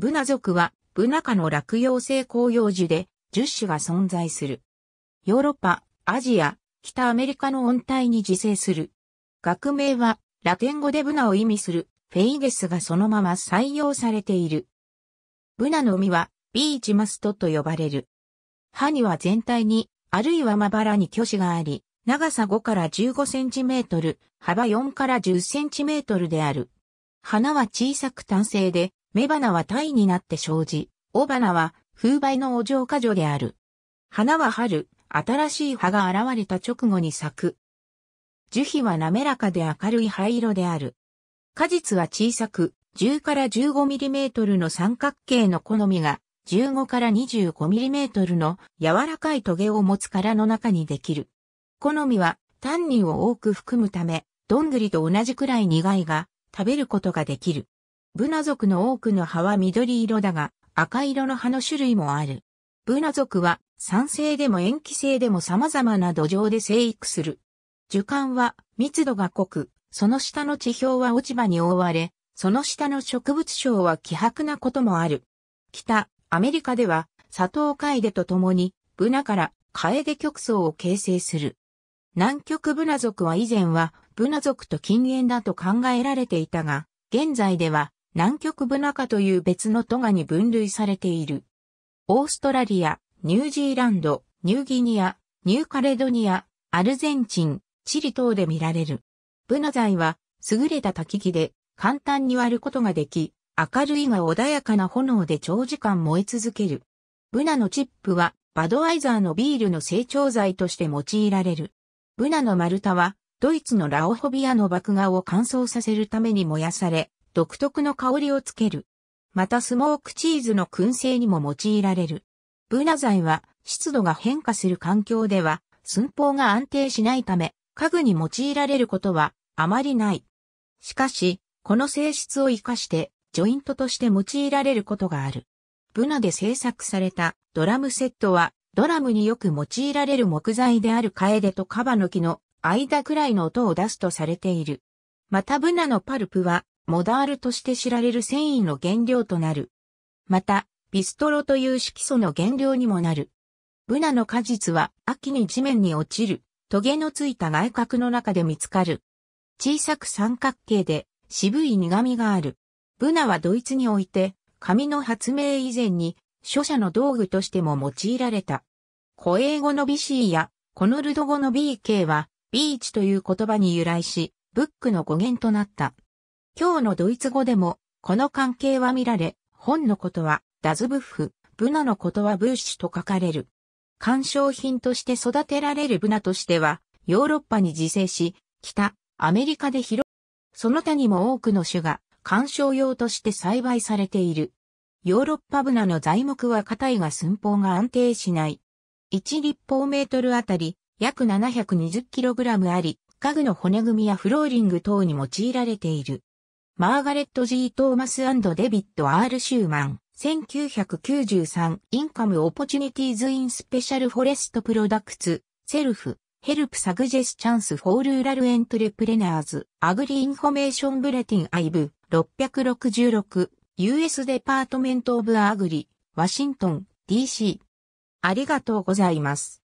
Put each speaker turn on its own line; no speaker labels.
ブナ族は、ブナ科の落葉性広葉樹で、十種が存在する。ヨーロッパ、アジア、北アメリカの温帯に自生する。学名は、ラテン語でブナを意味する、フェイゲスがそのまま採用されている。ブナの実は、ビーチマストと呼ばれる。歯には全体に、あるいはまばらに巨子があり、長さ5から15センチメートル、幅4から10センチメートルである。花は小さく単性で、雌花は体になって生じ、雄花は風梅のお嬢花女である。花は春、新しい葉が現れた直後に咲く。樹皮は滑らかで明るい灰色である。果実は小さく、10から1 5トルの三角形の好みが、15から2 5トルの柔らかい棘を持つ殻の中にできる。好みは、タンニンを多く含むため、どんぐりと同じくらい苦いが、食べることができる。ブナ族の多くの葉は緑色だが、赤色の葉の種類もある。ブナ族は、酸性でも塩基性でも様々な土壌で生育する。樹幹は密度が濃く、その下の地表は落ち葉に覆われ、その下の植物症は希薄なこともある。北、アメリカでは、砂糖カエデと共に、ブナからカエデ極層を形成する。南極ブナ族は以前は、ブナ族と近縁だと考えられていたが、現在では、南極ブナ科という別のトガに分類されている。オーストラリア、ニュージーランド、ニューギニア、ニューカレドニア、アルゼンチン、チリ等で見られる。ブナ材は優れた焚き木で簡単に割ることができ、明るいが穏やかな炎で長時間燃え続ける。ブナのチップはバドワイザーのビールの成長剤として用いられる。ブナの丸太はドイツのラオホビアの麦芽を乾燥させるために燃やされ、独特の香りをつける。またスモークチーズの燻製にも用いられる。ブナ材は湿度が変化する環境では寸法が安定しないため家具に用いられることはあまりない。しかし、この性質を活かしてジョイントとして用いられることがある。ブナで製作されたドラムセットはドラムによく用いられる木材であるカエデとカバの木の間くらいの音を出すとされている。またブナのパルプはモダールとして知られる繊維の原料となる。また、ビストロという色素の原料にもなる。ブナの果実は秋に地面に落ちる、トゲのついた外角の中で見つかる。小さく三角形で渋い苦味がある。ブナはドイツにおいて、紙の発明以前に書写の道具としても用いられた。古英語のビシーやコノルド語の BK はビーチという言葉に由来し、ブックの語源となった。今日のドイツ語でも、この関係は見られ、本のことは、ダズブッフ、ブナのことはブーシュと書かれる。干賞品として育てられるブナとしては、ヨーロッパに自生し、北、アメリカで広、その他にも多くの種が干賞用として栽培されている。ヨーロッパブナの材木は硬いが寸法が安定しない。1立方メートルあたり約 720kg あり、家具の骨組みやフローリング等に用いられている。マーガレット・ジー・トーマスデビッド・ル・シューマン、1993、インカム・オポチュニティズ・イン・スペシャル・フォレスト・プロダクツ、セルフ、ヘルプ・サグジェス・チャンス・フォー・ルーラル・エントレプレナーズ、アグリ・インフォメーション・ブレティン・アイブ、666、US デパートメント・オブ・アグリ、ワシントン、DC。ありがとうございます。